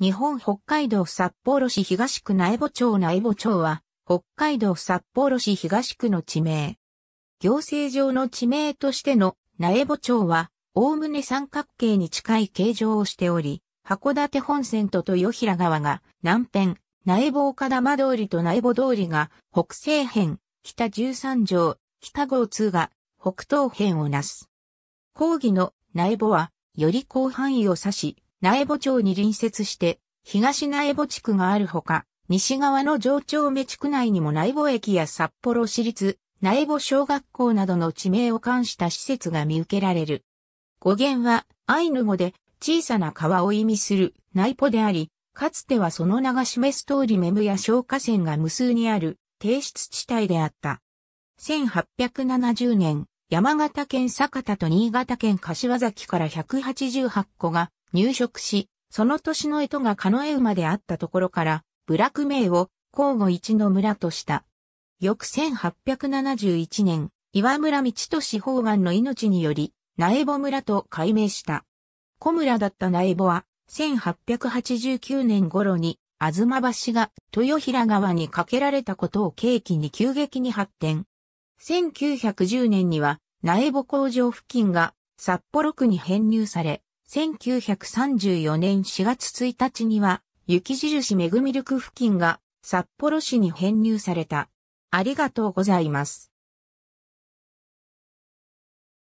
日本北海道札幌市東区苗穂町苗穂町は、北海道札幌市東区の地名。行政上の地名としての苗穂町は、おおむね三角形に近い形状をしており、函館本線と豊平川が南辺、苗穂岡玉通りと苗穂通りが北西辺、北13条、北号通が北東辺をなす。講義の苗穂は、より広範囲を指し、苗穂町に隣接して、東苗穂地区があるほか、西側の上町目地区内にも苗穂駅や札幌市立、苗穂小学校などの地名を冠した施設が見受けられる。語源は、アイヌ語で、小さな川を意味する、苗穂であり、かつてはその名が示す通りメムや消火線が無数にある低湿地帯であった。1870年、山形県酒田と新潟県柏崎から188個が入植し、その年の江戸が狩野馬であったところから、部落名を交互一の村とした。翌1871年、岩村道俊方眼の命により、苗穂村と改名した。小村だった苗穂は、1889年頃に、東橋が豊平川に架けられたことを契機に急激に発展。1910年には、苗穂工場付近が札幌区に編入され、1934年4月1日には、雪印めぐみるく付近が札幌市に編入された。ありがとうございます。